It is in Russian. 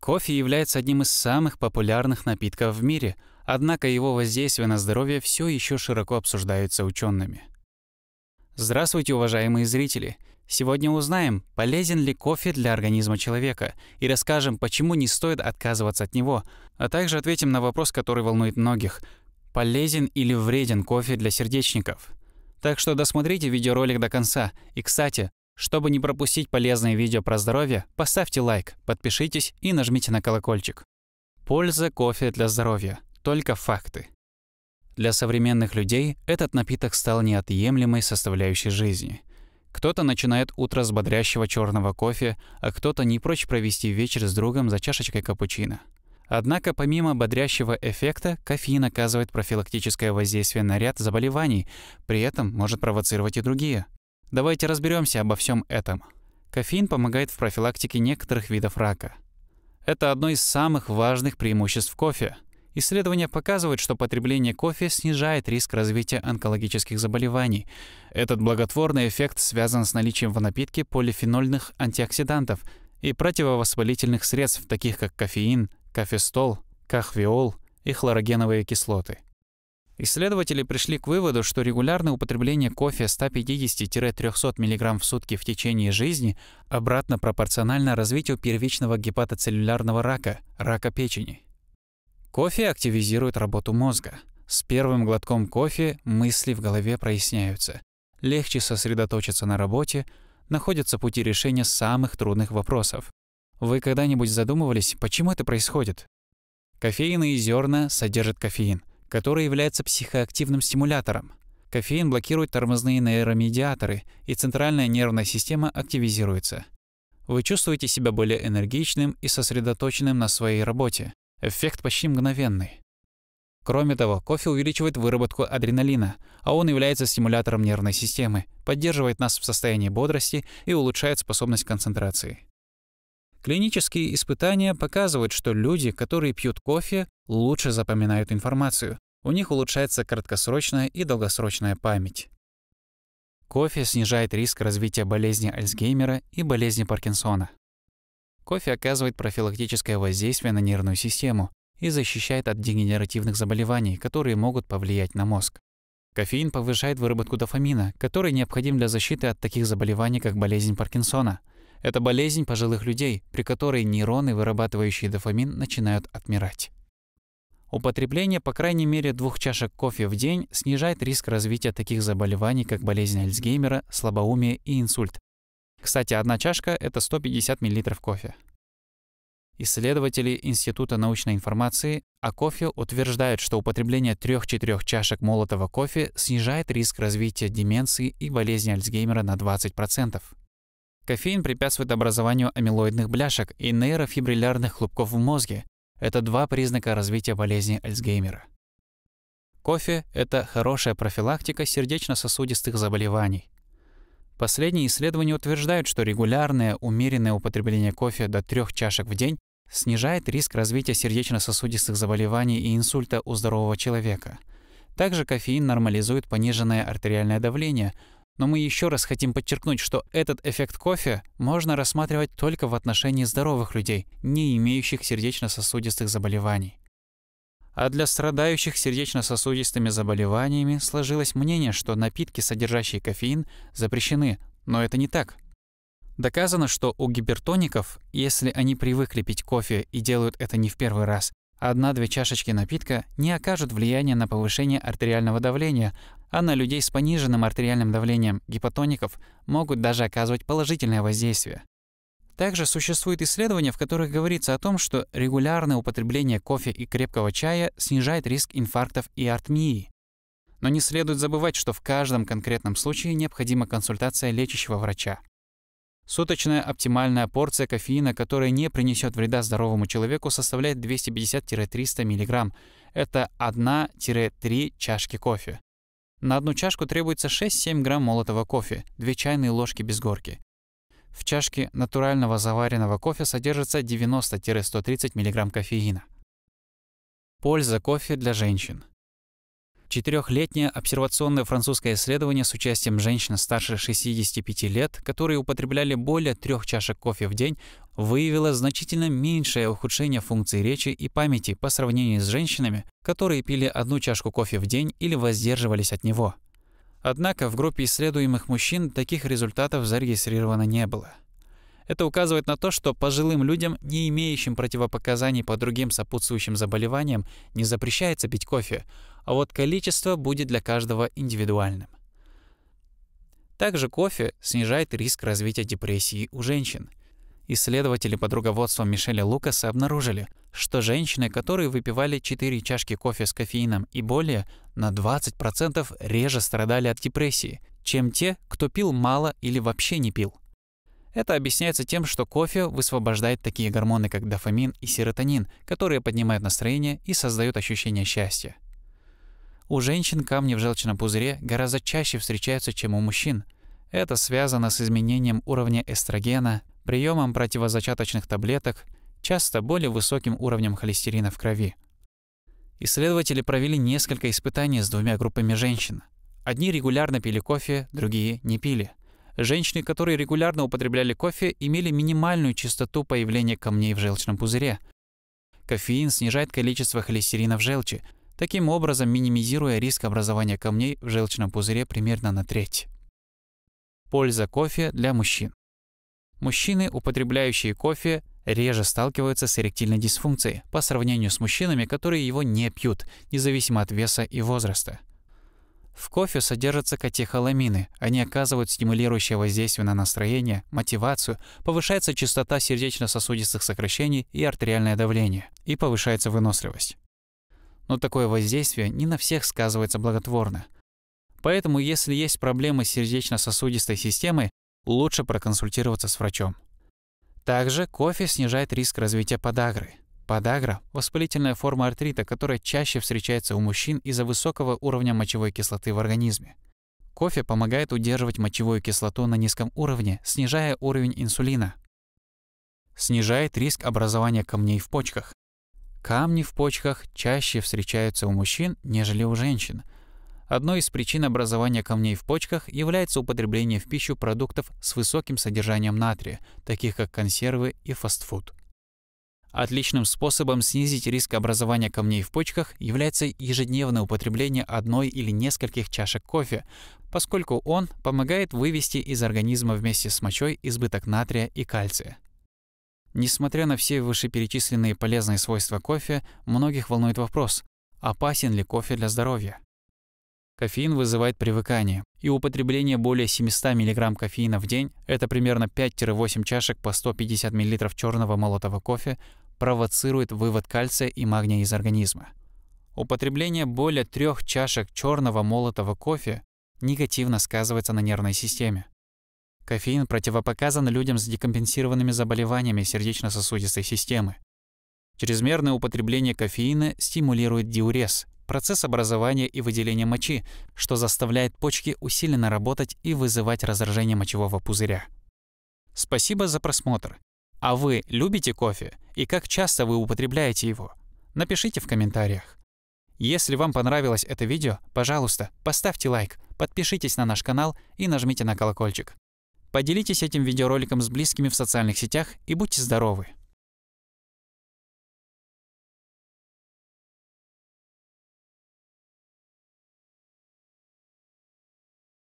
Кофе является одним из самых популярных напитков в мире, однако его воздействие на здоровье все еще широко обсуждается учеными. Здравствуйте, уважаемые зрители! Сегодня узнаем, полезен ли кофе для организма человека, и расскажем, почему не стоит отказываться от него, а также ответим на вопрос, который волнует многих – полезен или вреден кофе для сердечников? Так что досмотрите видеоролик до конца. И, кстати, чтобы не пропустить полезные видео про здоровье, поставьте лайк, подпишитесь и нажмите на колокольчик. Польза кофе для здоровья. Только факты. Для современных людей этот напиток стал неотъемлемой составляющей жизни. Кто-то начинает утро с бодрящего черного кофе, а кто-то не прочь провести вечер с другом за чашечкой капучино. Однако помимо бодрящего эффекта, кофеин оказывает профилактическое воздействие на ряд заболеваний, при этом может провоцировать и другие – Давайте разберемся обо всем этом. Кофеин помогает в профилактике некоторых видов рака. Это одно из самых важных преимуществ кофе. Исследования показывают, что потребление кофе снижает риск развития онкологических заболеваний. Этот благотворный эффект связан с наличием в напитке полифенольных антиоксидантов и противовоспалительных средств, таких как кофеин, кофестол, кахвиол и хлорогеновые кислоты. Исследователи пришли к выводу, что регулярное употребление кофе 150-300 мг в сутки в течение жизни обратно пропорционально развитию первичного гепатоцеллюлярного рака, рака печени. Кофе активизирует работу мозга. С первым глотком кофе мысли в голове проясняются. Легче сосредоточиться на работе, находятся пути решения самых трудных вопросов. Вы когда-нибудь задумывались, почему это происходит? Кофейные зерна содержат кофеин – который является психоактивным стимулятором. Кофеин блокирует тормозные нейромедиаторы, и центральная нервная система активизируется. Вы чувствуете себя более энергичным и сосредоточенным на своей работе. Эффект почти мгновенный. Кроме того, кофе увеличивает выработку адреналина, а он является стимулятором нервной системы, поддерживает нас в состоянии бодрости и улучшает способность концентрации. Клинические испытания показывают, что люди, которые пьют кофе, лучше запоминают информацию. У них улучшается краткосрочная и долгосрочная память. Кофе снижает риск развития болезни Альцгеймера и болезни Паркинсона. Кофе оказывает профилактическое воздействие на нервную систему и защищает от дегенеративных заболеваний, которые могут повлиять на мозг. Кофеин повышает выработку дофамина, который необходим для защиты от таких заболеваний, как болезнь Паркинсона – это болезнь пожилых людей, при которой нейроны, вырабатывающие дофамин, начинают отмирать. Употребление по крайней мере двух чашек кофе в день снижает риск развития таких заболеваний, как болезнь Альцгеймера, слабоумие и инсульт. Кстати, одна чашка — это 150 мл кофе. Исследователи Института научной информации о кофе утверждают, что употребление 3-4 чашек молотого кофе снижает риск развития деменции и болезни Альцгеймера на 20%. Кофеин препятствует образованию амилоидных бляшек и нейрофибриллярных хлопков в мозге. Это два признака развития болезни Альцгеймера. Кофе – это хорошая профилактика сердечно-сосудистых заболеваний. Последние исследования утверждают, что регулярное, умеренное употребление кофе до трех чашек в день снижает риск развития сердечно-сосудистых заболеваний и инсульта у здорового человека. Также кофеин нормализует пониженное артериальное давление – но мы еще раз хотим подчеркнуть, что этот эффект кофе можно рассматривать только в отношении здоровых людей, не имеющих сердечно-сосудистых заболеваний. А для страдающих сердечно-сосудистыми заболеваниями сложилось мнение, что напитки, содержащие кофеин, запрещены, но это не так. Доказано, что у гипертоников, если они привыкли пить кофе и делают это не в первый раз, одна-две чашечки напитка не окажут влияния на повышение артериального давления, а на людей с пониженным артериальным давлением, гипотоников, могут даже оказывать положительное воздействие. Также существуют исследования, в которых говорится о том, что регулярное употребление кофе и крепкого чая снижает риск инфарктов и артмии. Но не следует забывать, что в каждом конкретном случае необходима консультация лечащего врача. Суточная оптимальная порция кофеина, которая не принесет вреда здоровому человеку, составляет 250-300 мг. Это 1-3 чашки кофе. На одну чашку требуется 6-7 грамм молотого кофе, 2 чайные ложки без горки. В чашке натурального заваренного кофе содержится 90-130 мг кофеина. Польза кофе для женщин. Четырехлетнее обсервационное французское исследование с участием женщин старше 65 лет, которые употребляли более трех чашек кофе в день, выявила значительно меньшее ухудшение функций речи и памяти по сравнению с женщинами, которые пили одну чашку кофе в день или воздерживались от него. Однако в группе исследуемых мужчин таких результатов зарегистрировано не было. Это указывает на то, что пожилым людям, не имеющим противопоказаний по другим сопутствующим заболеваниям, не запрещается пить кофе, а вот количество будет для каждого индивидуальным. Также кофе снижает риск развития депрессии у женщин – Исследователи под руководством Мишеля Лукаса обнаружили, что женщины, которые выпивали 4 чашки кофе с кофеином и более, на 20% реже страдали от депрессии, чем те, кто пил мало или вообще не пил. Это объясняется тем, что кофе высвобождает такие гормоны, как дофамин и серотонин, которые поднимают настроение и создают ощущение счастья. У женщин камни в желчном пузыре гораздо чаще встречаются, чем у мужчин. Это связано с изменением уровня эстрогена, приемом противозачаточных таблеток, часто более высоким уровнем холестерина в крови. Исследователи провели несколько испытаний с двумя группами женщин. Одни регулярно пили кофе, другие не пили. Женщины, которые регулярно употребляли кофе, имели минимальную частоту появления камней в желчном пузыре. Кофеин снижает количество холестерина в желчи, таким образом минимизируя риск образования камней в желчном пузыре примерно на треть. Польза кофе для мужчин. Мужчины, употребляющие кофе, реже сталкиваются с эректильной дисфункцией по сравнению с мужчинами, которые его не пьют, независимо от веса и возраста. В кофе содержатся катехоламины. Они оказывают стимулирующее воздействие на настроение, мотивацию, повышается частота сердечно-сосудистых сокращений и артериальное давление, и повышается выносливость. Но такое воздействие не на всех сказывается благотворно. Поэтому, если есть проблемы с сердечно-сосудистой системой, лучше проконсультироваться с врачом. Также кофе снижает риск развития подагры. Подагра – воспалительная форма артрита, которая чаще встречается у мужчин из-за высокого уровня мочевой кислоты в организме. Кофе помогает удерживать мочевую кислоту на низком уровне, снижая уровень инсулина. Снижает риск образования камней в почках. Камни в почках чаще встречаются у мужчин, нежели у женщин – Одной из причин образования камней в почках является употребление в пищу продуктов с высоким содержанием натрия, таких как консервы и фастфуд. Отличным способом снизить риск образования камней в почках является ежедневное употребление одной или нескольких чашек кофе, поскольку он помогает вывести из организма вместе с мочой избыток натрия и кальция. Несмотря на все вышеперечисленные полезные свойства кофе, многих волнует вопрос, опасен ли кофе для здоровья? Кофеин вызывает привыкание, и употребление более 700 мг кофеина в день, это примерно 5-8 чашек по 150 мл черного молотого кофе, провоцирует вывод кальция и магния из организма. Употребление более трех чашек черного молотого кофе негативно сказывается на нервной системе. Кофеин противопоказан людям с декомпенсированными заболеваниями сердечно-сосудистой системы. Чрезмерное употребление кофеина стимулирует диурез, процесс образования и выделения мочи, что заставляет почки усиленно работать и вызывать раздражение мочевого пузыря. Спасибо за просмотр. А вы любите кофе и как часто вы употребляете его? Напишите в комментариях. Если вам понравилось это видео, пожалуйста, поставьте лайк, подпишитесь на наш канал и нажмите на колокольчик. Поделитесь этим видеороликом с близкими в социальных сетях и будьте здоровы!